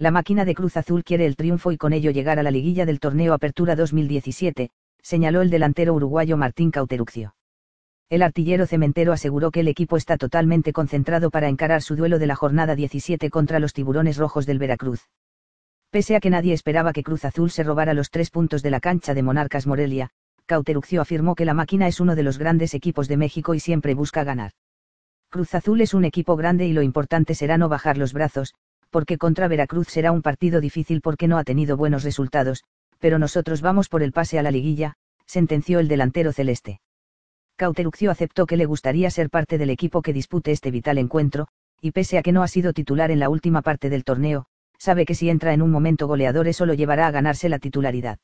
La máquina de Cruz Azul quiere el triunfo y con ello llegar a la liguilla del torneo Apertura 2017, señaló el delantero uruguayo Martín Cauteruccio. El artillero cementero aseguró que el equipo está totalmente concentrado para encarar su duelo de la jornada 17 contra los tiburones rojos del Veracruz. Pese a que nadie esperaba que Cruz Azul se robara los tres puntos de la cancha de Monarcas Morelia, Cauteruccio afirmó que la máquina es uno de los grandes equipos de México y siempre busca ganar. Cruz Azul es un equipo grande y lo importante será no bajar los brazos, porque contra Veracruz será un partido difícil porque no ha tenido buenos resultados, pero nosotros vamos por el pase a la liguilla, sentenció el delantero celeste. Cauteruccio aceptó que le gustaría ser parte del equipo que dispute este vital encuentro, y pese a que no ha sido titular en la última parte del torneo, sabe que si entra en un momento goleador eso lo llevará a ganarse la titularidad.